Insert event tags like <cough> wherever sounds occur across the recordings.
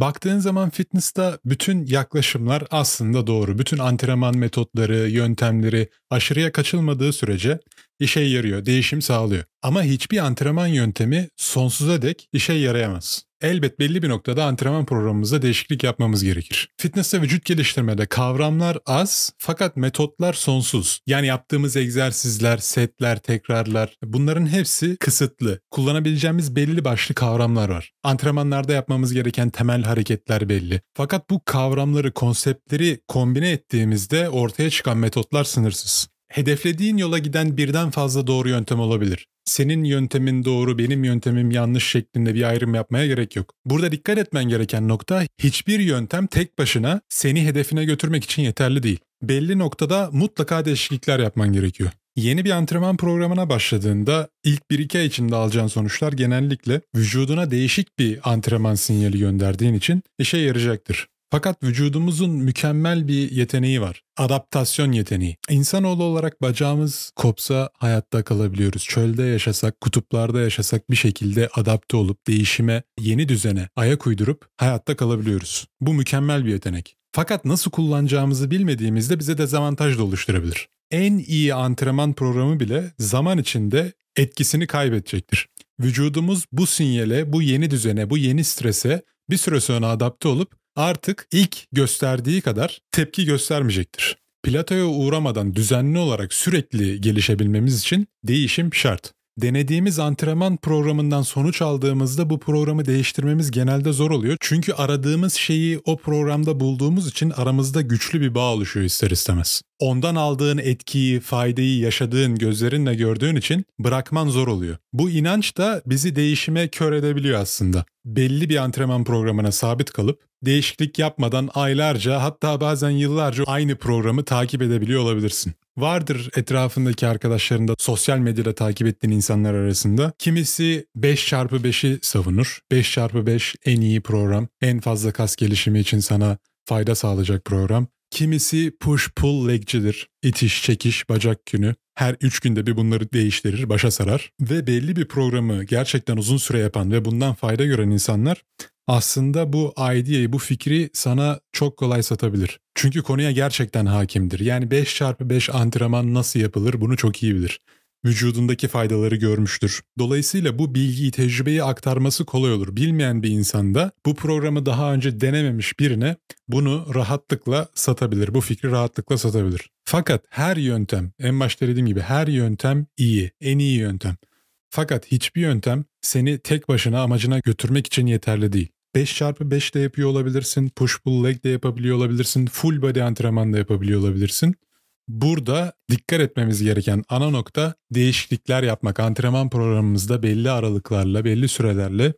baktığın zaman fitness'ta bütün yaklaşımlar aslında doğru. Bütün antrenman metotları, yöntemleri aşırıya kaçılmadığı sürece işe yarıyor, değişim sağlıyor. Ama hiçbir antrenman yöntemi sonsuza dek işe yarayamaz. Elbet belli bir noktada antrenman programımızda değişiklik yapmamız gerekir. Fitness ve vücut geliştirmede kavramlar az fakat metotlar sonsuz. Yani yaptığımız egzersizler, setler, tekrarlar bunların hepsi kısıtlı. Kullanabileceğimiz belli başlı kavramlar var. Antrenmanlarda yapmamız gereken temel hareketler belli. Fakat bu kavramları, konseptleri kombine ettiğimizde ortaya çıkan metotlar sınırsız hedeflediğin yola giden birden fazla doğru yöntem olabilir. Senin yöntemin doğru, benim yöntemim yanlış şeklinde bir ayrım yapmaya gerek yok. Burada dikkat etmen gereken nokta hiçbir yöntem tek başına seni hedefine götürmek için yeterli değil. Belli noktada mutlaka değişiklikler yapman gerekiyor. Yeni bir antrenman programına başladığında ilk 1-2 ay içinde alacağın sonuçlar genellikle vücuduna değişik bir antrenman sinyali gönderdiğin için işe yarayacaktır. Fakat vücudumuzun mükemmel bir yeteneği var. Adaptasyon yeteneği. İnsanoğlu olarak bacağımız kopsa hayatta kalabiliyoruz. Çölde yaşasak, kutuplarda yaşasak bir şekilde adapte olup değişime, yeni düzene ayak uydurup hayatta kalabiliyoruz. Bu mükemmel bir yetenek. Fakat nasıl kullanacağımızı bilmediğimizde bize dezavantaj da oluşturabilir. En iyi antrenman programı bile zaman içinde etkisini kaybedecektir. Vücudumuz bu sinyale, bu yeni düzene, bu yeni strese bir süre sonra adapte olup artık ilk gösterdiği kadar tepki göstermeyecektir. Platoya uğramadan düzenli olarak sürekli gelişebilmemiz için değişim şart. Denediğimiz antrenman programından sonuç aldığımızda bu programı değiştirmemiz genelde zor oluyor. Çünkü aradığımız şeyi o programda bulduğumuz için aramızda güçlü bir bağ oluşuyor ister istemez. Ondan aldığın etkiyi, faydayı yaşadığın, gözlerinle gördüğün için bırakman zor oluyor. Bu inanç da bizi değişime kör edebiliyor aslında belli bir antrenman programına sabit kalıp değişiklik yapmadan aylarca hatta bazen yıllarca aynı programı takip edebiliyor olabilirsin. Vardır etrafındaki arkadaşlarında sosyal medyada takip ettiğin insanlar arasında. Kimisi 5x5'i savunur. 5x5 en iyi program, en fazla kas gelişimi için sana fayda sağlayacak program. Kimisi push pull legcidir. İtiş, çekiş, bacak günü her üç günde bir bunları değiştirir, başa sarar ve belli bir programı gerçekten uzun süre yapan ve bundan fayda gören insanlar aslında bu idea'yı, bu fikri sana çok kolay satabilir. Çünkü konuya gerçekten hakimdir. Yani 5x5 antrenman nasıl yapılır bunu çok iyi bilir. Vücudundaki faydaları görmüştür. Dolayısıyla bu bilgiyi, tecrübeyi aktarması kolay olur. Bilmeyen bir insanda bu programı daha önce denememiş birine bunu rahatlıkla satabilir. Bu fikri rahatlıkla satabilir. Fakat her yöntem, en başta dediğim gibi her yöntem iyi, en iyi yöntem. Fakat hiçbir yöntem seni tek başına amacına götürmek için yeterli değil. 5 çarpı 5 de yapıyor olabilirsin, push pull leg de yapabiliyor olabilirsin, full body antrenman da yapabiliyor olabilirsin. Burada dikkat etmemiz gereken ana nokta değişiklikler yapmak. Antrenman programımızda belli aralıklarla, belli sürelerle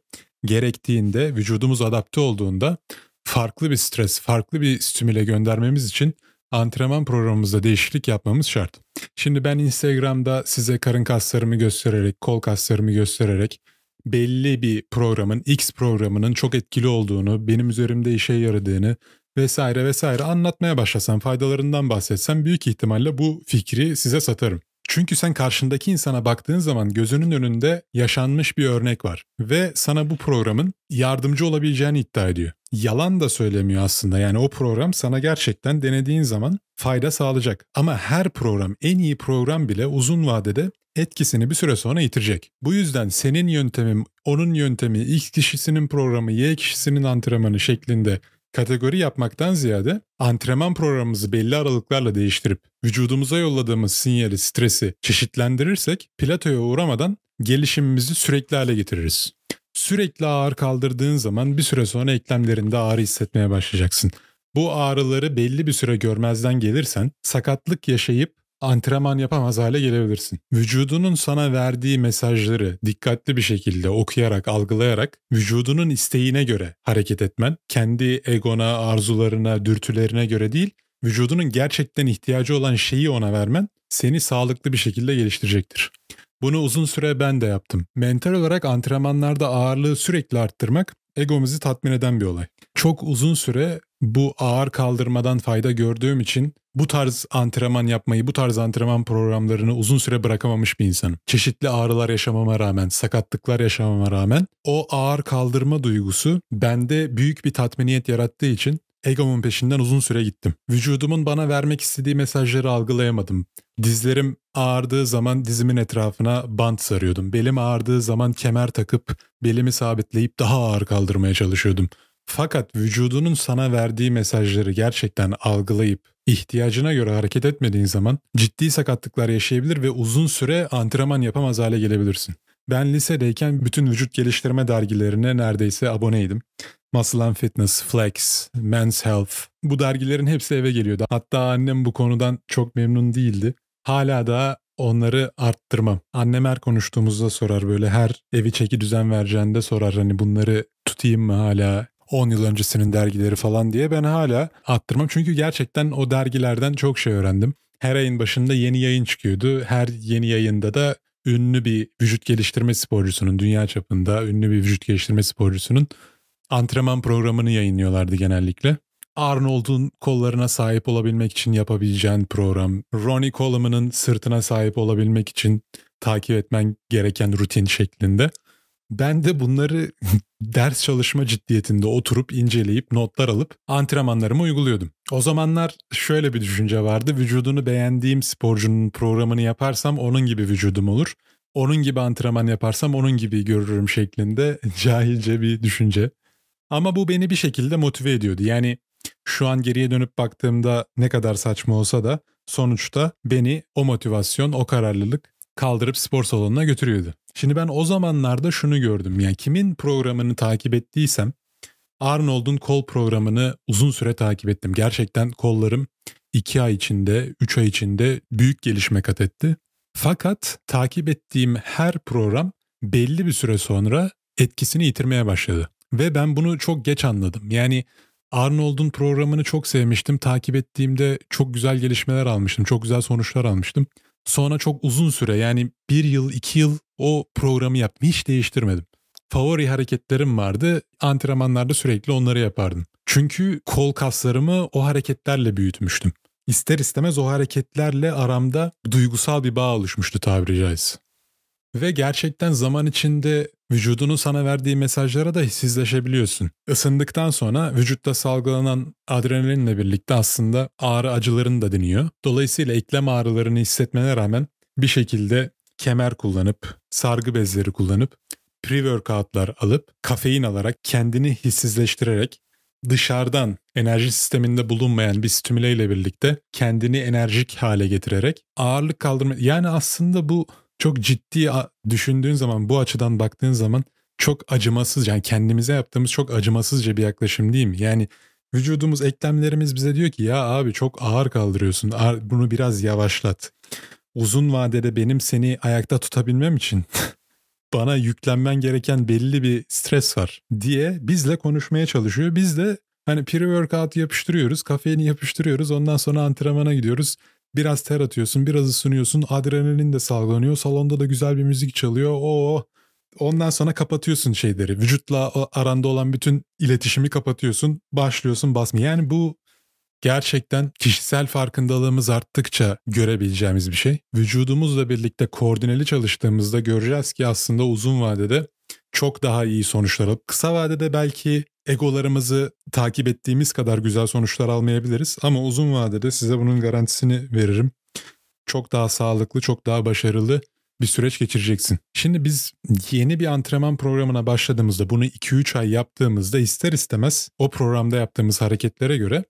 gerektiğinde, vücudumuz adapte olduğunda farklı bir stres, farklı bir stimüle göndermemiz için antrenman programımızda değişiklik yapmamız şart. Şimdi ben Instagram'da size karın kaslarımı göstererek, kol kaslarımı göstererek belli bir programın, X programının çok etkili olduğunu, benim üzerimde işe yaradığını vesaire vesaire anlatmaya başlasam, faydalarından bahsetsem büyük ihtimalle bu fikri size satarım. Çünkü sen karşındaki insana baktığın zaman gözünün önünde yaşanmış bir örnek var ve sana bu programın yardımcı olabileceğini iddia ediyor. Yalan da söylemiyor aslında. Yani o program sana gerçekten denediğin zaman fayda sağlayacak. Ama her program, en iyi program bile uzun vadede etkisini bir süre sonra yitirecek. Bu yüzden senin yöntemin, onun yöntemi, X kişisinin programı, Y kişisinin antrenmanı şeklinde kategori yapmaktan ziyade antrenman programımızı belli aralıklarla değiştirip vücudumuza yolladığımız sinyali, stresi çeşitlendirirsek platoya uğramadan gelişimimizi sürekli hale getiririz. Sürekli ağır kaldırdığın zaman bir süre sonra eklemlerinde ağrı hissetmeye başlayacaksın. Bu ağrıları belli bir süre görmezden gelirsen sakatlık yaşayıp antrenman yapamaz hale gelebilirsin. Vücudunun sana verdiği mesajları dikkatli bir şekilde okuyarak, algılayarak vücudunun isteğine göre hareket etmen, kendi egona, arzularına, dürtülerine göre değil, vücudunun gerçekten ihtiyacı olan şeyi ona vermen seni sağlıklı bir şekilde geliştirecektir. Bunu uzun süre ben de yaptım. Mental olarak antrenmanlarda ağırlığı sürekli arttırmak egomuzu tatmin eden bir olay. Çok uzun süre bu ağır kaldırmadan fayda gördüğüm için bu tarz antrenman yapmayı, bu tarz antrenman programlarını uzun süre bırakamamış bir insanım. Çeşitli ağrılar yaşamama rağmen, sakatlıklar yaşamama rağmen o ağır kaldırma duygusu bende büyük bir tatminiyet yarattığı için egomun peşinden uzun süre gittim. Vücudumun bana vermek istediği mesajları algılayamadım. Dizlerim ağrıdığı zaman dizimin etrafına bant sarıyordum. Belim ağrıdığı zaman kemer takıp belimi sabitleyip daha ağır kaldırmaya çalışıyordum. Fakat vücudunun sana verdiği mesajları gerçekten algılayıp ihtiyacına göre hareket etmediğin zaman ciddi sakatlıklar yaşayabilir ve uzun süre antrenman yapamaz hale gelebilirsin. Ben lisedeyken bütün vücut geliştirme dergilerine neredeyse aboneydim. Muscle and Fitness, Flex, Men's Health. Bu dergilerin hepsi eve geliyordu. Hatta annem bu konudan çok memnun değildi. Hala da onları arttırmam. Annem her konuştuğumuzda sorar böyle her evi çeki düzen vereceğinde sorar hani bunları tutayım mı hala 10 yıl öncesinin dergileri falan diye ben hala attırmam. Çünkü gerçekten o dergilerden çok şey öğrendim. Her ayın başında yeni yayın çıkıyordu. Her yeni yayında da ünlü bir vücut geliştirme sporcusunun, dünya çapında ünlü bir vücut geliştirme sporcusunun antrenman programını yayınlıyorlardı genellikle. Arnold'un kollarına sahip olabilmek için yapabileceğin program, Ronnie Coleman'ın sırtına sahip olabilmek için takip etmen gereken rutin şeklinde. Ben de bunları <laughs> ders çalışma ciddiyetinde oturup inceleyip notlar alıp antrenmanlarımı uyguluyordum. O zamanlar şöyle bir düşünce vardı. Vücudunu beğendiğim sporcunun programını yaparsam onun gibi vücudum olur. Onun gibi antrenman yaparsam onun gibi görürüm şeklinde <laughs> cahilce bir düşünce. Ama bu beni bir şekilde motive ediyordu. Yani şu an geriye dönüp baktığımda ne kadar saçma olsa da sonuçta beni o motivasyon, o kararlılık kaldırıp spor salonuna götürüyordu. Şimdi ben o zamanlarda şunu gördüm. Yani kimin programını takip ettiysem Arnold'un kol programını uzun süre takip ettim. Gerçekten kollarım 2 ay içinde, 3 ay içinde büyük gelişme kat etti. Fakat takip ettiğim her program belli bir süre sonra etkisini yitirmeye başladı. Ve ben bunu çok geç anladım. Yani Arnold'un programını çok sevmiştim. Takip ettiğimde çok güzel gelişmeler almıştım. Çok güzel sonuçlar almıştım. Sonra çok uzun süre yani bir yıl iki yıl o programı yaptım. Hiç değiştirmedim. Favori hareketlerim vardı. Antrenmanlarda sürekli onları yapardım. Çünkü kol kaslarımı o hareketlerle büyütmüştüm. İster istemez o hareketlerle aramda duygusal bir bağ oluşmuştu tabiri caizse. Ve gerçekten zaman içinde Vücudunun sana verdiği mesajlara da hissizleşebiliyorsun. Isındıktan sonra vücutta salgılanan adrenalinle birlikte aslında ağrı acılarını da dinliyor. Dolayısıyla eklem ağrılarını hissetmene rağmen bir şekilde kemer kullanıp, sargı bezleri kullanıp, pre-workoutlar alıp, kafein alarak kendini hissizleştirerek dışarıdan enerji sisteminde bulunmayan bir stimüle ile birlikte kendini enerjik hale getirerek ağırlık kaldırma yani aslında bu çok ciddi düşündüğün zaman bu açıdan baktığın zaman çok acımasız yani kendimize yaptığımız çok acımasızca bir yaklaşım değil mi? Yani vücudumuz eklemlerimiz bize diyor ki ya abi çok ağır kaldırıyorsun bunu biraz yavaşlat. Uzun vadede benim seni ayakta tutabilmem için <laughs> bana yüklenmen gereken belli bir stres var diye bizle konuşmaya çalışıyor. Biz de hani pre-workout yapıştırıyoruz, kafeini yapıştırıyoruz ondan sonra antrenmana gidiyoruz. Biraz ter atıyorsun, biraz ısınıyorsun, adrenalin de salgılanıyor. Salonda da güzel bir müzik çalıyor. o Ondan sonra kapatıyorsun şeyleri. Vücutla aranda olan bütün iletişimi kapatıyorsun. Başlıyorsun basmaya. Yani bu gerçekten kişisel farkındalığımız arttıkça görebileceğimiz bir şey. Vücudumuzla birlikte koordineli çalıştığımızda göreceğiz ki aslında uzun vadede çok daha iyi sonuçlar alıp kısa vadede belki egolarımızı takip ettiğimiz kadar güzel sonuçlar almayabiliriz ama uzun vadede size bunun garantisini veririm. Çok daha sağlıklı, çok daha başarılı bir süreç geçireceksin. Şimdi biz yeni bir antrenman programına başladığımızda bunu 2-3 ay yaptığımızda ister istemez o programda yaptığımız hareketlere göre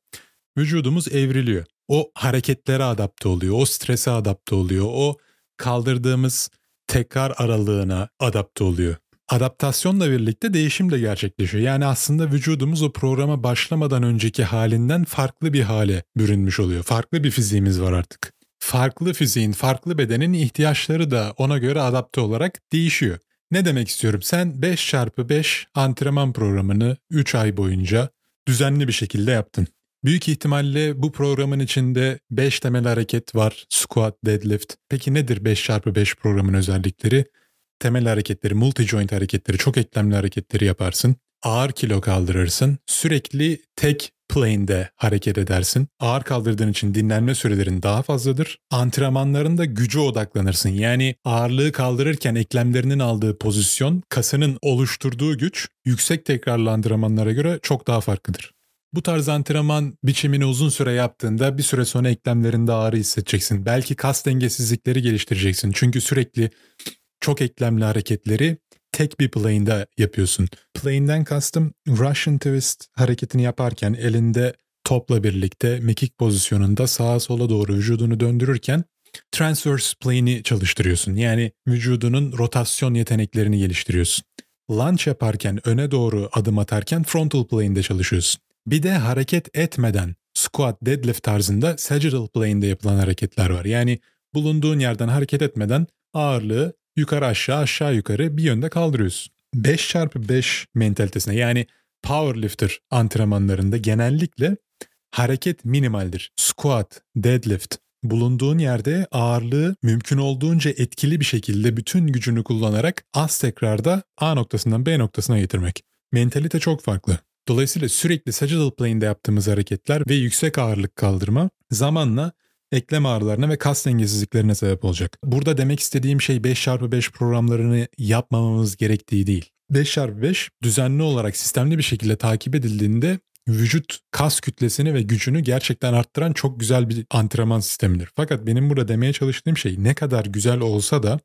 vücudumuz evriliyor. O hareketlere adapte oluyor, o strese adapte oluyor, o kaldırdığımız tekrar aralığına adapte oluyor adaptasyonla birlikte değişim de gerçekleşiyor. Yani aslında vücudumuz o programa başlamadan önceki halinden farklı bir hale bürünmüş oluyor. Farklı bir fiziğimiz var artık. Farklı fiziğin, farklı bedenin ihtiyaçları da ona göre adapte olarak değişiyor. Ne demek istiyorum? Sen 5x5 antrenman programını 3 ay boyunca düzenli bir şekilde yaptın. Büyük ihtimalle bu programın içinde 5 temel hareket var. Squat, deadlift. Peki nedir 5x5 programın özellikleri? temel hareketleri, multi joint hareketleri, çok eklemli hareketleri yaparsın. Ağır kilo kaldırırsın. Sürekli tek plane'de hareket edersin. Ağır kaldırdığın için dinlenme sürelerin daha fazladır. Antrenmanlarında güce odaklanırsın. Yani ağırlığı kaldırırken eklemlerinin aldığı pozisyon, kasının oluşturduğu güç yüksek tekrarlı antrenmanlara göre çok daha farklıdır. Bu tarz antrenman biçimini uzun süre yaptığında bir süre sonra eklemlerinde ağrı hissedeceksin. Belki kas dengesizlikleri geliştireceksin. Çünkü sürekli çok eklemli hareketleri tek bir plane'de yapıyorsun. Plane'den kastım Russian twist hareketini yaparken elinde topla birlikte mekik pozisyonunda sağa sola doğru vücudunu döndürürken transverse plane'i çalıştırıyorsun. Yani vücudunun rotasyon yeteneklerini geliştiriyorsun. Lunge yaparken öne doğru adım atarken frontal plane'de çalışıyorsun. Bir de hareket etmeden squat, deadlift tarzında sagittal plane'de yapılan hareketler var. Yani bulunduğun yerden hareket etmeden ağırlığı yukarı aşağı aşağı yukarı bir yönde kaldırıyorsun. 5 çarpı 5 mentalitesine yani powerlifter antrenmanlarında genellikle hareket minimaldir. Squat, deadlift, bulunduğun yerde ağırlığı mümkün olduğunca etkili bir şekilde bütün gücünü kullanarak az tekrarda A noktasından B noktasına getirmek. Mentalite çok farklı. Dolayısıyla sürekli sagittal plane'de yaptığımız hareketler ve yüksek ağırlık kaldırma zamanla eklem ağrılarına ve kas dengesizliklerine sebep olacak. Burada demek istediğim şey 5x5 programlarını yapmamamız gerektiği değil. 5x5 düzenli olarak sistemli bir şekilde takip edildiğinde vücut kas kütlesini ve gücünü gerçekten arttıran çok güzel bir antrenman sistemidir. Fakat benim burada demeye çalıştığım şey ne kadar güzel olsa da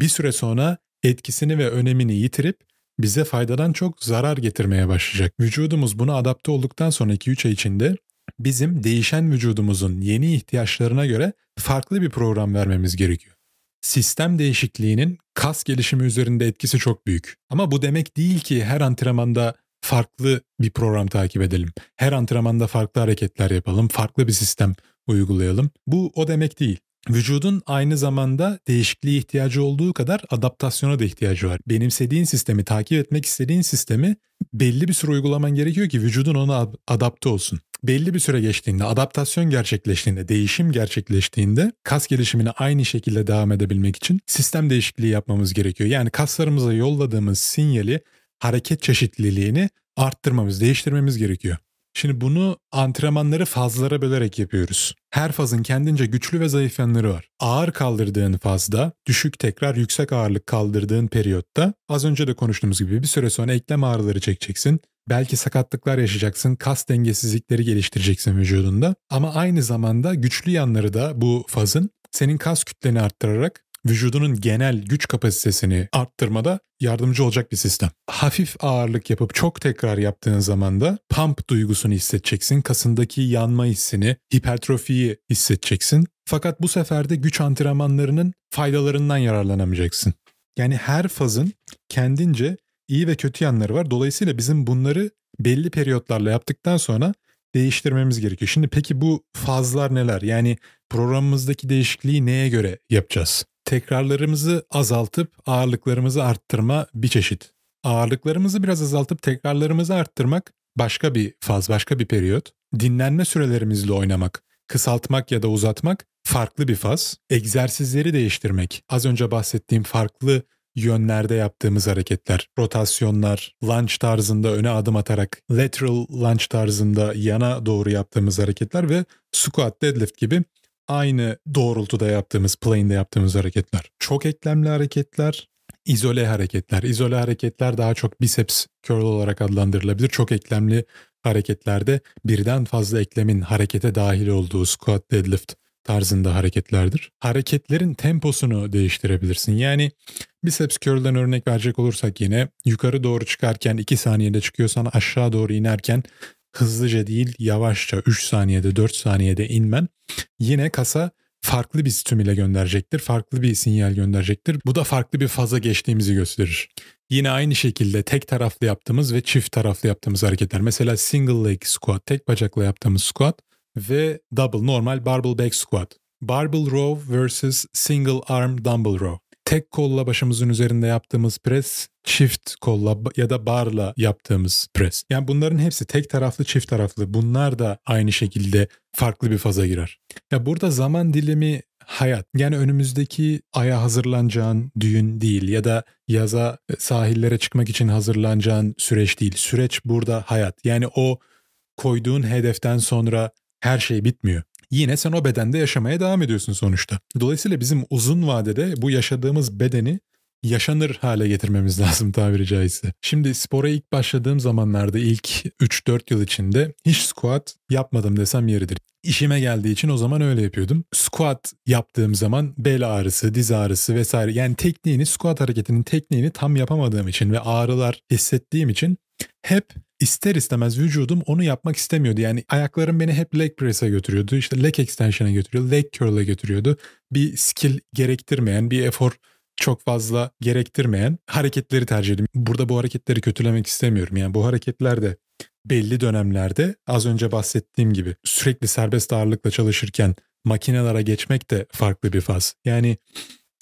bir süre sonra etkisini ve önemini yitirip bize faydadan çok zarar getirmeye başlayacak. Vücudumuz buna adapte olduktan sonra 2-3 ay içinde bizim değişen vücudumuzun yeni ihtiyaçlarına göre farklı bir program vermemiz gerekiyor. Sistem değişikliğinin kas gelişimi üzerinde etkisi çok büyük. Ama bu demek değil ki her antrenmanda farklı bir program takip edelim. Her antrenmanda farklı hareketler yapalım, farklı bir sistem uygulayalım. Bu o demek değil. Vücudun aynı zamanda değişikliğe ihtiyacı olduğu kadar adaptasyona da ihtiyacı var. Benimsediğin sistemi, takip etmek istediğin sistemi belli bir süre uygulaman gerekiyor ki vücudun ona adapte olsun. Belli bir süre geçtiğinde, adaptasyon gerçekleştiğinde, değişim gerçekleştiğinde kas gelişimini aynı şekilde devam edebilmek için sistem değişikliği yapmamız gerekiyor. Yani kaslarımıza yolladığımız sinyali, hareket çeşitliliğini arttırmamız, değiştirmemiz gerekiyor. Şimdi bunu antrenmanları fazlara bölerek yapıyoruz. Her fazın kendince güçlü ve zayıf yanları var. Ağır kaldırdığın fazda, düşük tekrar yüksek ağırlık kaldırdığın periyotta az önce de konuştuğumuz gibi bir süre sonra eklem ağrıları çekeceksin. Belki sakatlıklar yaşayacaksın, kas dengesizlikleri geliştireceksin vücudunda ama aynı zamanda güçlü yanları da bu fazın senin kas kütleni arttırarak vücudunun genel güç kapasitesini arttırmada yardımcı olacak bir sistem. Hafif ağırlık yapıp çok tekrar yaptığın zaman da pump duygusunu hissedeceksin. Kasındaki yanma hissini, hipertrofiyi hissedeceksin. Fakat bu sefer de güç antrenmanlarının faydalarından yararlanamayacaksın. Yani her fazın kendince iyi ve kötü yanları var. Dolayısıyla bizim bunları belli periyotlarla yaptıktan sonra değiştirmemiz gerekiyor. Şimdi peki bu fazlar neler? Yani programımızdaki değişikliği neye göre yapacağız? tekrarlarımızı azaltıp ağırlıklarımızı arttırma bir çeşit. Ağırlıklarımızı biraz azaltıp tekrarlarımızı arttırmak başka bir faz, başka bir periyot. Dinlenme sürelerimizle oynamak, kısaltmak ya da uzatmak farklı bir faz. Egzersizleri değiştirmek, az önce bahsettiğim farklı yönlerde yaptığımız hareketler, rotasyonlar, lunge tarzında öne adım atarak, lateral lunge tarzında yana doğru yaptığımız hareketler ve squat, deadlift gibi aynı doğrultuda yaptığımız, plane'de yaptığımız hareketler. Çok eklemli hareketler, izole hareketler. İzole hareketler daha çok biceps curl olarak adlandırılabilir. Çok eklemli hareketlerde birden fazla eklemin harekete dahil olduğu squat deadlift tarzında hareketlerdir. Hareketlerin temposunu değiştirebilirsin. Yani biceps curl'den örnek verecek olursak yine yukarı doğru çıkarken 2 saniyede çıkıyorsan aşağı doğru inerken hızlıca değil yavaşça 3 saniyede 4 saniyede inmen yine kasa farklı bir stimüle gönderecektir. Farklı bir sinyal gönderecektir. Bu da farklı bir faza geçtiğimizi gösterir. Yine aynı şekilde tek taraflı yaptığımız ve çift taraflı yaptığımız hareketler. Mesela single leg squat, tek bacakla yaptığımız squat ve double normal barbell back squat. Barbell row versus single arm dumbbell row tek kolla başımızın üzerinde yaptığımız pres, çift kolla ya da barla yaptığımız pres. Yani bunların hepsi tek taraflı, çift taraflı. Bunlar da aynı şekilde farklı bir faza girer. Ya burada zaman dilimi hayat. Yani önümüzdeki aya hazırlanacağın düğün değil ya da yaza e, sahillere çıkmak için hazırlanacağın süreç değil. Süreç burada hayat. Yani o koyduğun hedeften sonra her şey bitmiyor yine sen o bedende yaşamaya devam ediyorsun sonuçta. Dolayısıyla bizim uzun vadede bu yaşadığımız bedeni yaşanır hale getirmemiz <laughs> lazım tabiri caizse. Şimdi spora ilk başladığım zamanlarda ilk 3-4 yıl içinde hiç squat yapmadım desem yeridir. İşime geldiği için o zaman öyle yapıyordum. Squat yaptığım zaman bel ağrısı, diz ağrısı vesaire yani tekniğini, squat hareketinin tekniğini tam yapamadığım için ve ağrılar hissettiğim için hep ister istemez vücudum onu yapmak istemiyordu. Yani ayaklarım beni hep leg press'e götürüyordu. İşte leg extension'a götürüyordu. Leg curl'e götürüyordu. Bir skill gerektirmeyen, bir efor çok fazla gerektirmeyen hareketleri tercih ediyorum. Burada bu hareketleri kötülemek istemiyorum. Yani bu hareketler de belli dönemlerde az önce bahsettiğim gibi sürekli serbest ağırlıkla çalışırken makinelere geçmek de farklı bir faz. Yani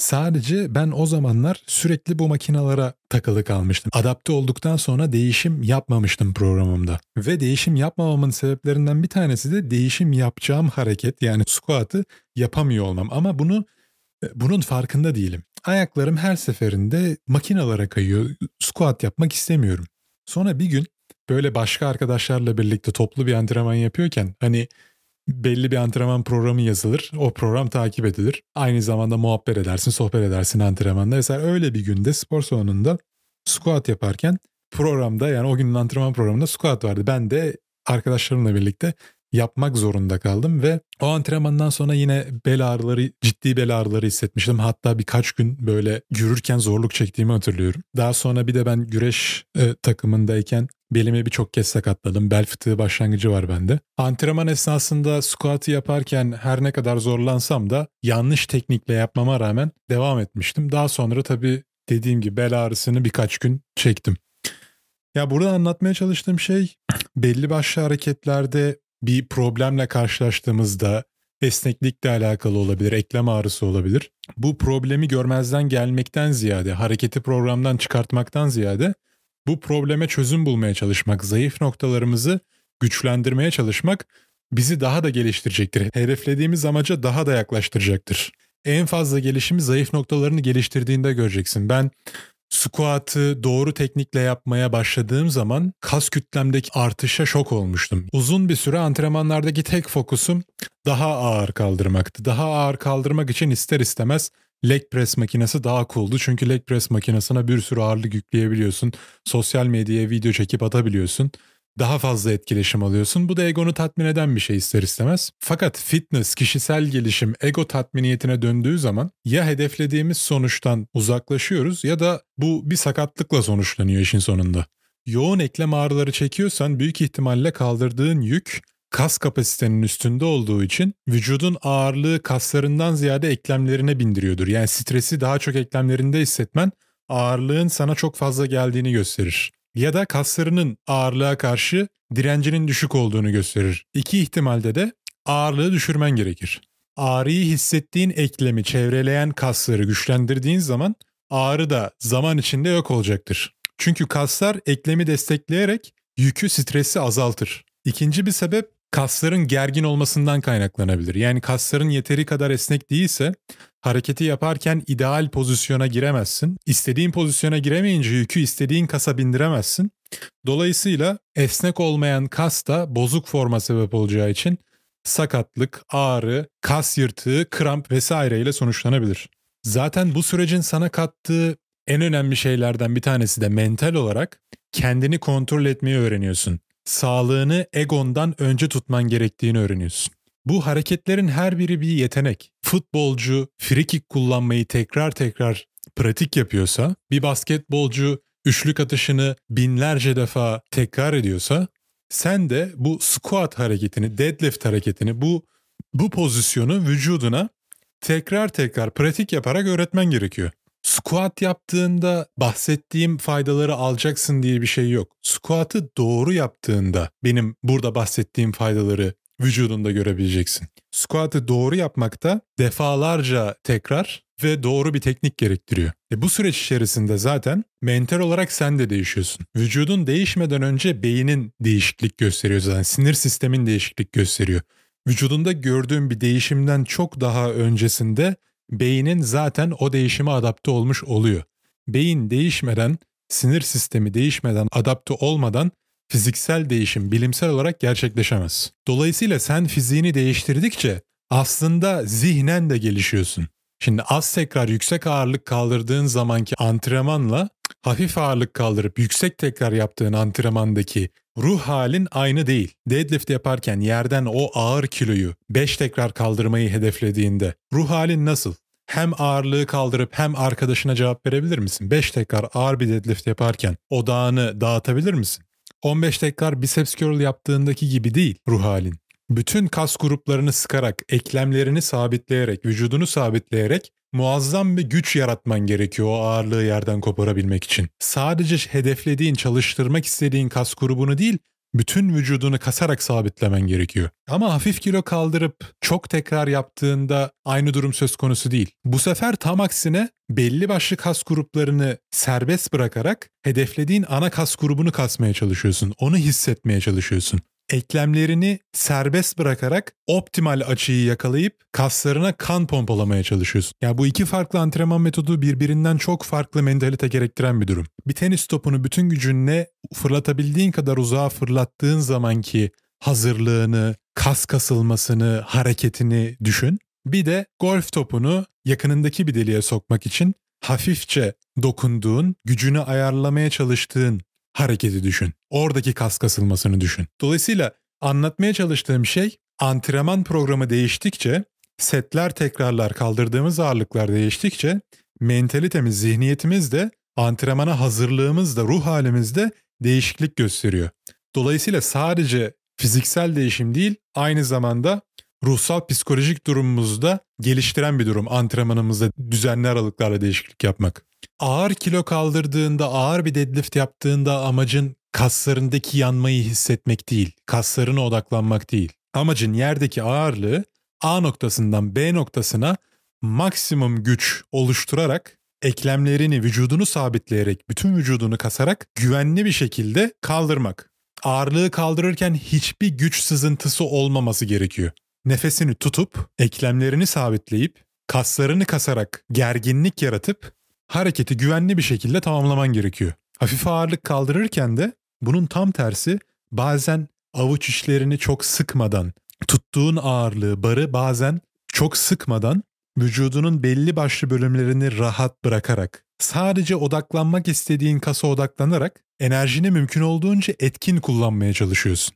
Sadece ben o zamanlar sürekli bu makinalara takılı kalmıştım. Adapte olduktan sonra değişim yapmamıştım programımda. Ve değişim yapmamamın sebeplerinden bir tanesi de değişim yapacağım hareket yani squat'ı yapamıyor olmam. Ama bunu e, bunun farkında değilim. Ayaklarım her seferinde makinalara kayıyor. Squat yapmak istemiyorum. Sonra bir gün böyle başka arkadaşlarla birlikte toplu bir antrenman yapıyorken hani belli bir antrenman programı yazılır. O program takip edilir. Aynı zamanda muhabbet edersin, sohbet edersin antrenmanda. Mesela öyle bir günde spor salonunda squat yaparken programda yani o günün antrenman programında squat vardı. Ben de arkadaşlarımla birlikte yapmak zorunda kaldım ve o antrenmandan sonra yine bel ağrıları ciddi bel ağrıları hissetmiştim. Hatta birkaç gün böyle yürürken zorluk çektiğimi hatırlıyorum. Daha sonra bir de ben güreş e, takımındayken Belimi birçok kez sakatladım. Bel fıtığı başlangıcı var bende. Antrenman esnasında squat'ı yaparken her ne kadar zorlansam da yanlış teknikle yapmama rağmen devam etmiştim. Daha sonra tabii dediğim gibi bel ağrısını birkaç gün çektim. Ya burada anlatmaya çalıştığım şey belli başlı hareketlerde bir problemle karşılaştığımızda esneklikle alakalı olabilir, eklem ağrısı olabilir. Bu problemi görmezden gelmekten ziyade, hareketi programdan çıkartmaktan ziyade bu probleme çözüm bulmaya çalışmak, zayıf noktalarımızı güçlendirmeye çalışmak bizi daha da geliştirecektir. Hedeflediğimiz amaca daha da yaklaştıracaktır. En fazla gelişimi zayıf noktalarını geliştirdiğinde göreceksin. Ben Squat'ı doğru teknikle yapmaya başladığım zaman kas kütlemdeki artışa şok olmuştum. Uzun bir süre antrenmanlardaki tek fokusum daha ağır kaldırmaktı. Daha ağır kaldırmak için ister istemez leg press makinesi daha cool'du. Çünkü leg press makinesine bir sürü ağırlık yükleyebiliyorsun. Sosyal medyaya video çekip atabiliyorsun. Daha fazla etkileşim alıyorsun. Bu da egonu tatmin eden bir şey ister istemez. Fakat fitness, kişisel gelişim, ego tatminiyetine döndüğü zaman ya hedeflediğimiz sonuçtan uzaklaşıyoruz ya da bu bir sakatlıkla sonuçlanıyor işin sonunda. Yoğun eklem ağrıları çekiyorsan büyük ihtimalle kaldırdığın yük kas kapasitenin üstünde olduğu için vücudun ağırlığı kaslarından ziyade eklemlerine bindiriyordur. Yani stresi daha çok eklemlerinde hissetmen ağırlığın sana çok fazla geldiğini gösterir. Ya da kaslarının ağırlığa karşı direncinin düşük olduğunu gösterir. İki ihtimalde de ağırlığı düşürmen gerekir. Ağrıyı hissettiğin eklemi çevreleyen kasları güçlendirdiğin zaman ağrı da zaman içinde yok olacaktır. Çünkü kaslar eklemi destekleyerek yükü stresi azaltır. İkinci bir sebep kasların gergin olmasından kaynaklanabilir. Yani kasların yeteri kadar esnek değilse hareketi yaparken ideal pozisyona giremezsin. İstediğin pozisyona giremeyince yükü istediğin kasa bindiremezsin. Dolayısıyla esnek olmayan kas da bozuk forma sebep olacağı için sakatlık, ağrı, kas yırtığı, kramp vesaire ile sonuçlanabilir. Zaten bu sürecin sana kattığı en önemli şeylerden bir tanesi de mental olarak kendini kontrol etmeyi öğreniyorsun sağlığını egondan önce tutman gerektiğini öğreniyorsun. Bu hareketlerin her biri bir yetenek. Futbolcu frikik kullanmayı tekrar tekrar pratik yapıyorsa, bir basketbolcu üçlük atışını binlerce defa tekrar ediyorsa, sen de bu squat hareketini, deadlift hareketini, bu bu pozisyonu vücuduna tekrar tekrar pratik yaparak öğretmen gerekiyor squat yaptığında bahsettiğim faydaları alacaksın diye bir şey yok. Squat'ı doğru yaptığında benim burada bahsettiğim faydaları vücudunda görebileceksin. Squat'ı doğru yapmakta defalarca tekrar ve doğru bir teknik gerektiriyor. E bu süreç içerisinde zaten mental olarak sen de değişiyorsun. Vücudun değişmeden önce beynin değişiklik gösteriyor zaten. Sinir sistemin değişiklik gösteriyor. Vücudunda gördüğün bir değişimden çok daha öncesinde beynin zaten o değişime adapte olmuş oluyor. Beyin değişmeden, sinir sistemi değişmeden, adapte olmadan fiziksel değişim bilimsel olarak gerçekleşemez. Dolayısıyla sen fiziğini değiştirdikçe aslında zihnen de gelişiyorsun. Şimdi az tekrar yüksek ağırlık kaldırdığın zamanki antrenmanla hafif ağırlık kaldırıp yüksek tekrar yaptığın antrenmandaki ruh halin aynı değil. Deadlift yaparken yerden o ağır kiloyu 5 tekrar kaldırmayı hedeflediğinde ruh halin nasıl? hem ağırlığı kaldırıp hem arkadaşına cevap verebilir misin? 5 tekrar ağır bir deadlift yaparken odağını dağıtabilir misin? 15 tekrar biceps curl yaptığındaki gibi değil ruh halin bütün kas gruplarını sıkarak, eklemlerini sabitleyerek, vücudunu sabitleyerek muazzam bir güç yaratman gerekiyor o ağırlığı yerden koparabilmek için. Sadece hedeflediğin, çalıştırmak istediğin kas grubunu değil, bütün vücudunu kasarak sabitlemen gerekiyor. Ama hafif kilo kaldırıp çok tekrar yaptığında aynı durum söz konusu değil. Bu sefer tam aksine belli başlı kas gruplarını serbest bırakarak hedeflediğin ana kas grubunu kasmaya çalışıyorsun. Onu hissetmeye çalışıyorsun eklemlerini serbest bırakarak optimal açıyı yakalayıp kaslarına kan pompalamaya çalışıyorsun. Ya yani bu iki farklı antrenman metodu birbirinden çok farklı mentalite gerektiren bir durum. Bir tenis topunu bütün gücünle fırlatabildiğin kadar uzağa fırlattığın zamanki hazırlığını, kas kasılmasını, hareketini düşün. Bir de golf topunu yakınındaki bir deliğe sokmak için hafifçe dokunduğun, gücünü ayarlamaya çalıştığın hareketi düşün. Oradaki kas kasılmasını düşün. Dolayısıyla anlatmaya çalıştığım şey antrenman programı değiştikçe, setler tekrarlar kaldırdığımız ağırlıklar değiştikçe mentalitemiz, zihniyetimiz de antrenmana hazırlığımız da ruh halimiz de değişiklik gösteriyor. Dolayısıyla sadece fiziksel değişim değil aynı zamanda ruhsal psikolojik durumumuzda geliştiren bir durum antrenmanımızda düzenli aralıklarla değişiklik yapmak. Ağır kilo kaldırdığında, ağır bir deadlift yaptığında amacın kaslarındaki yanmayı hissetmek değil, kaslarına odaklanmak değil. Amacın yerdeki ağırlığı A noktasından B noktasına maksimum güç oluşturarak eklemlerini, vücudunu sabitleyerek, bütün vücudunu kasarak güvenli bir şekilde kaldırmak. Ağırlığı kaldırırken hiçbir güç sızıntısı olmaması gerekiyor nefesini tutup, eklemlerini sabitleyip, kaslarını kasarak gerginlik yaratıp hareketi güvenli bir şekilde tamamlaman gerekiyor. Hafif ağırlık kaldırırken de bunun tam tersi bazen avuç içlerini çok sıkmadan, tuttuğun ağırlığı, barı bazen çok sıkmadan vücudunun belli başlı bölümlerini rahat bırakarak, sadece odaklanmak istediğin kasa odaklanarak enerjini mümkün olduğunca etkin kullanmaya çalışıyorsun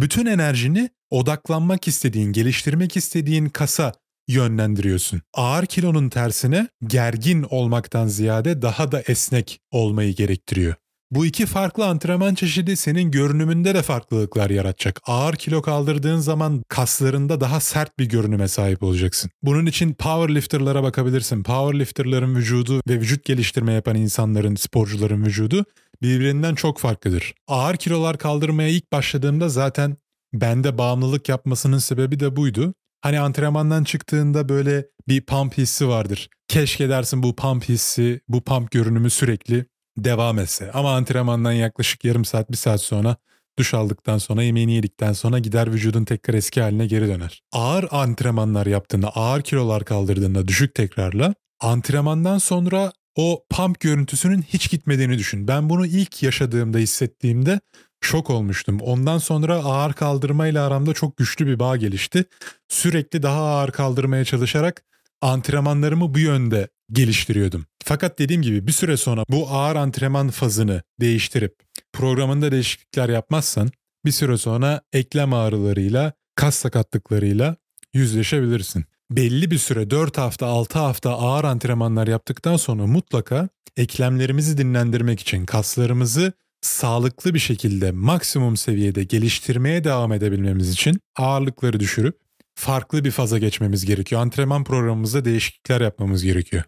bütün enerjini odaklanmak istediğin, geliştirmek istediğin kasa yönlendiriyorsun. Ağır kilonun tersine gergin olmaktan ziyade daha da esnek olmayı gerektiriyor. Bu iki farklı antrenman çeşidi senin görünümünde de farklılıklar yaratacak. Ağır kilo kaldırdığın zaman kaslarında daha sert bir görünüme sahip olacaksın. Bunun için powerlifterlara bakabilirsin. Powerlifterların vücudu ve vücut geliştirme yapan insanların, sporcuların vücudu birbirinden çok farklıdır. Ağır kilolar kaldırmaya ilk başladığımda zaten bende bağımlılık yapmasının sebebi de buydu. Hani antrenmandan çıktığında böyle bir pump hissi vardır. Keşke dersin bu pump hissi, bu pump görünümü sürekli devam etse. Ama antrenmandan yaklaşık yarım saat bir saat sonra duş aldıktan sonra yemeğini yedikten sonra gider vücudun tekrar eski haline geri döner. Ağır antrenmanlar yaptığında ağır kilolar kaldırdığında düşük tekrarla antrenmandan sonra o pump görüntüsünün hiç gitmediğini düşün. Ben bunu ilk yaşadığımda hissettiğimde şok olmuştum. Ondan sonra ağır kaldırmayla aramda çok güçlü bir bağ gelişti. Sürekli daha ağır kaldırmaya çalışarak antrenmanlarımı bu yönde geliştiriyordum. Fakat dediğim gibi bir süre sonra bu ağır antrenman fazını değiştirip programında değişiklikler yapmazsan bir süre sonra eklem ağrılarıyla, kas sakatlıklarıyla yüzleşebilirsin. Belli bir süre 4 hafta 6 hafta ağır antrenmanlar yaptıktan sonra mutlaka eklemlerimizi dinlendirmek için kaslarımızı sağlıklı bir şekilde maksimum seviyede geliştirmeye devam edebilmemiz için ağırlıkları düşürüp farklı bir faza geçmemiz gerekiyor. Antrenman programımızda değişiklikler yapmamız gerekiyor.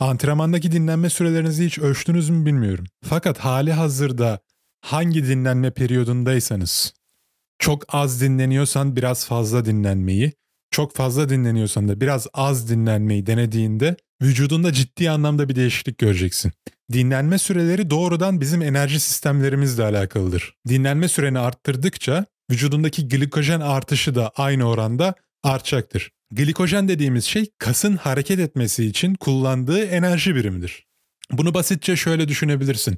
Antrenmandaki dinlenme sürelerinizi hiç ölçtünüz mü bilmiyorum. Fakat hali hazırda hangi dinlenme periyodundaysanız çok az dinleniyorsan biraz fazla dinlenmeyi, çok fazla dinleniyorsan da biraz az dinlenmeyi denediğinde vücudunda ciddi anlamda bir değişiklik göreceksin. Dinlenme süreleri doğrudan bizim enerji sistemlerimizle alakalıdır. Dinlenme süreni arttırdıkça vücudundaki glikojen artışı da aynı oranda artacaktır. Glikojen dediğimiz şey kasın hareket etmesi için kullandığı enerji birimidir. Bunu basitçe şöyle düşünebilirsin.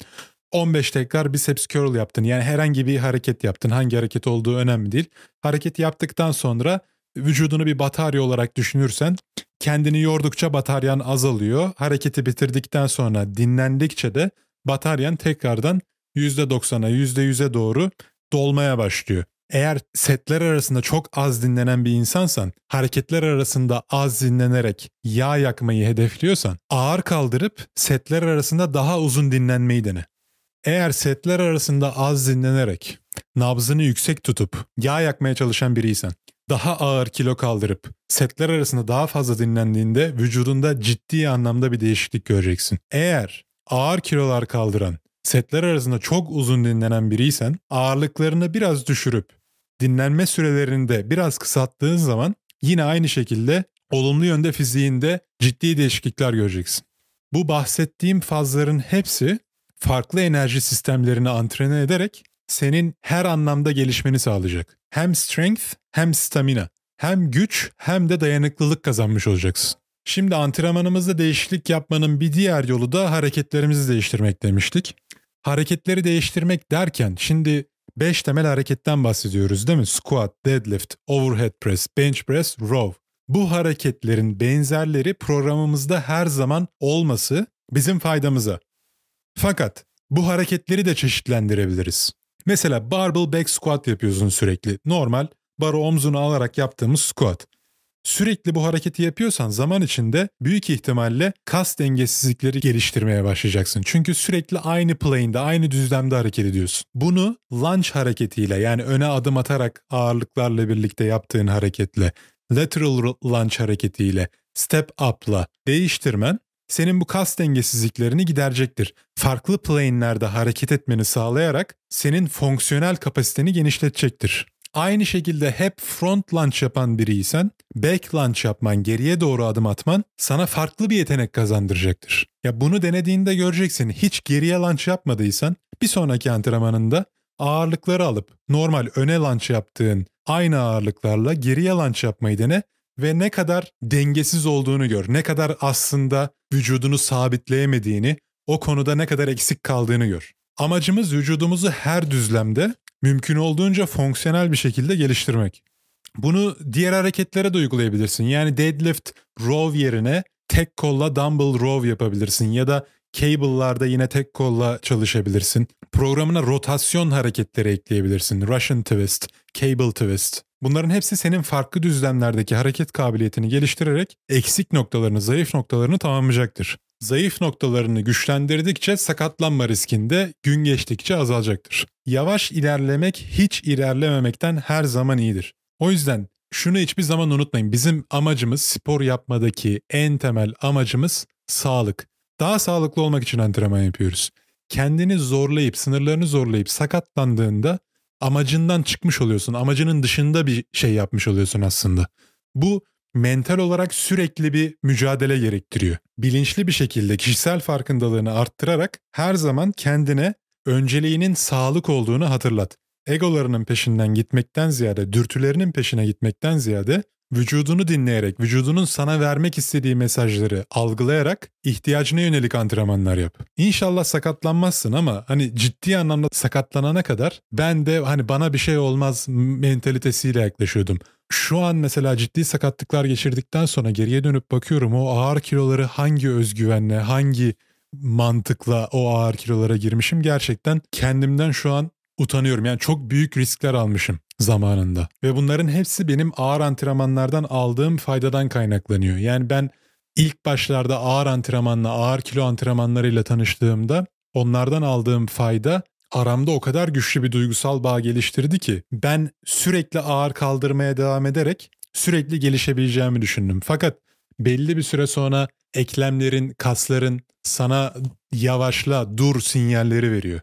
15 tekrar biceps curl yaptın. Yani herhangi bir hareket yaptın. Hangi hareket olduğu önemli değil. Hareket yaptıktan sonra vücudunu bir batarya olarak düşünürsen kendini yordukça bataryan azalıyor. Hareketi bitirdikten sonra dinlendikçe de bataryan tekrardan %90'a %100'e doğru dolmaya başlıyor eğer setler arasında çok az dinlenen bir insansan, hareketler arasında az dinlenerek yağ yakmayı hedefliyorsan, ağır kaldırıp setler arasında daha uzun dinlenmeyi dene. Eğer setler arasında az dinlenerek, nabzını yüksek tutup yağ yakmaya çalışan biriysen, daha ağır kilo kaldırıp setler arasında daha fazla dinlendiğinde vücudunda ciddi anlamda bir değişiklik göreceksin. Eğer ağır kilolar kaldıran, setler arasında çok uzun dinlenen biriysen ağırlıklarını biraz düşürüp dinlenme sürelerini de biraz kısalttığın zaman yine aynı şekilde olumlu yönde fiziğinde ciddi değişiklikler göreceksin. Bu bahsettiğim fazların hepsi farklı enerji sistemlerini antrene ederek senin her anlamda gelişmeni sağlayacak. Hem strength hem stamina, hem güç hem de dayanıklılık kazanmış olacaksın. Şimdi antrenmanımızda değişiklik yapmanın bir diğer yolu da hareketlerimizi değiştirmek demiştik. Hareketleri değiştirmek derken şimdi 5 temel hareketten bahsediyoruz değil mi? Squat, deadlift, overhead press, bench press, row. Bu hareketlerin benzerleri programımızda her zaman olması bizim faydamıza. Fakat bu hareketleri de çeşitlendirebiliriz. Mesela barbell back squat yapıyorsun sürekli. Normal barı omzunu alarak yaptığımız squat. Sürekli bu hareketi yapıyorsan zaman içinde büyük ihtimalle kas dengesizlikleri geliştirmeye başlayacaksın. Çünkü sürekli aynı plane'de, aynı düzlemde hareket ediyorsun. Bunu lunge hareketiyle yani öne adım atarak ağırlıklarla birlikte yaptığın hareketle, lateral lunge hareketiyle, step up'la değiştirmen senin bu kas dengesizliklerini giderecektir. Farklı plane'lerde hareket etmeni sağlayarak senin fonksiyonel kapasiteni genişletecektir. Aynı şekilde hep front lunge yapan biriysen back lunge yapman, geriye doğru adım atman sana farklı bir yetenek kazandıracaktır. Ya bunu denediğinde göreceksin hiç geriye lunge yapmadıysan bir sonraki antrenmanında ağırlıkları alıp normal öne lunge yaptığın aynı ağırlıklarla geriye lunge yapmayı dene ve ne kadar dengesiz olduğunu gör. Ne kadar aslında vücudunu sabitleyemediğini, o konuda ne kadar eksik kaldığını gör. Amacımız vücudumuzu her düzlemde mümkün olduğunca fonksiyonel bir şekilde geliştirmek. Bunu diğer hareketlere de uygulayabilirsin. Yani deadlift row yerine tek kolla dumbbell row yapabilirsin ya da cable'larda yine tek kolla çalışabilirsin. Programına rotasyon hareketleri ekleyebilirsin. Russian twist, cable twist. Bunların hepsi senin farklı düzlemlerdeki hareket kabiliyetini geliştirerek eksik noktalarını, zayıf noktalarını tamamlayacaktır zayıf noktalarını güçlendirdikçe sakatlanma riskinde gün geçtikçe azalacaktır. Yavaş ilerlemek hiç ilerlememekten her zaman iyidir. O yüzden şunu hiçbir zaman unutmayın. Bizim amacımız spor yapmadaki en temel amacımız sağlık. Daha sağlıklı olmak için antrenman yapıyoruz. Kendini zorlayıp, sınırlarını zorlayıp sakatlandığında amacından çıkmış oluyorsun. Amacının dışında bir şey yapmış oluyorsun aslında. Bu mental olarak sürekli bir mücadele gerektiriyor. Bilinçli bir şekilde kişisel farkındalığını arttırarak her zaman kendine önceliğinin sağlık olduğunu hatırlat. Egolarının peşinden gitmekten ziyade, dürtülerinin peşine gitmekten ziyade vücudunu dinleyerek, vücudunun sana vermek istediği mesajları algılayarak ihtiyacına yönelik antrenmanlar yap. İnşallah sakatlanmazsın ama hani ciddi anlamda sakatlanana kadar ben de hani bana bir şey olmaz mentalitesiyle yaklaşıyordum şu an mesela ciddi sakatlıklar geçirdikten sonra geriye dönüp bakıyorum o ağır kiloları hangi özgüvenle, hangi mantıkla o ağır kilolara girmişim gerçekten kendimden şu an utanıyorum. Yani çok büyük riskler almışım zamanında. Ve bunların hepsi benim ağır antrenmanlardan aldığım faydadan kaynaklanıyor. Yani ben ilk başlarda ağır antrenmanla, ağır kilo antrenmanlarıyla tanıştığımda onlardan aldığım fayda aramda o kadar güçlü bir duygusal bağ geliştirdi ki ben sürekli ağır kaldırmaya devam ederek sürekli gelişebileceğimi düşündüm. Fakat belli bir süre sonra eklemlerin, kasların sana yavaşla dur sinyalleri veriyor.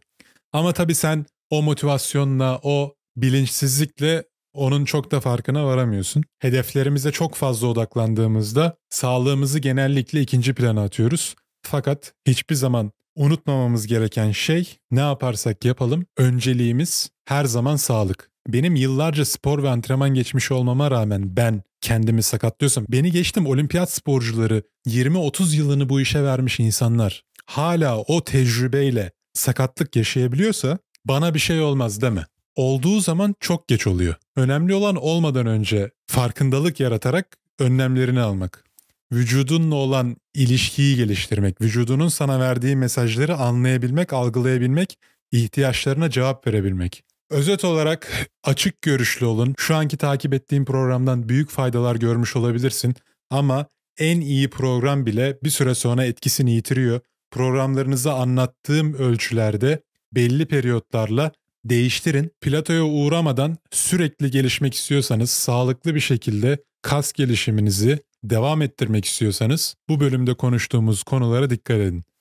Ama tabii sen o motivasyonla, o bilinçsizlikle onun çok da farkına varamıyorsun. Hedeflerimize çok fazla odaklandığımızda sağlığımızı genellikle ikinci plana atıyoruz. Fakat hiçbir zaman unutmamamız gereken şey ne yaparsak yapalım önceliğimiz her zaman sağlık. Benim yıllarca spor ve antrenman geçmiş olmama rağmen ben kendimi sakatlıyorsam beni geçtim olimpiyat sporcuları 20-30 yılını bu işe vermiş insanlar hala o tecrübeyle sakatlık yaşayabiliyorsa bana bir şey olmaz deme. Olduğu zaman çok geç oluyor. Önemli olan olmadan önce farkındalık yaratarak önlemlerini almak vücudunla olan ilişkiyi geliştirmek, vücudunun sana verdiği mesajları anlayabilmek, algılayabilmek, ihtiyaçlarına cevap verebilmek. Özet olarak açık görüşlü olun. Şu anki takip ettiğim programdan büyük faydalar görmüş olabilirsin ama en iyi program bile bir süre sonra etkisini yitiriyor. Programlarınızı anlattığım ölçülerde belli periyotlarla değiştirin. Platoya uğramadan sürekli gelişmek istiyorsanız sağlıklı bir şekilde kas gelişiminizi, devam ettirmek istiyorsanız bu bölümde konuştuğumuz konulara dikkat edin.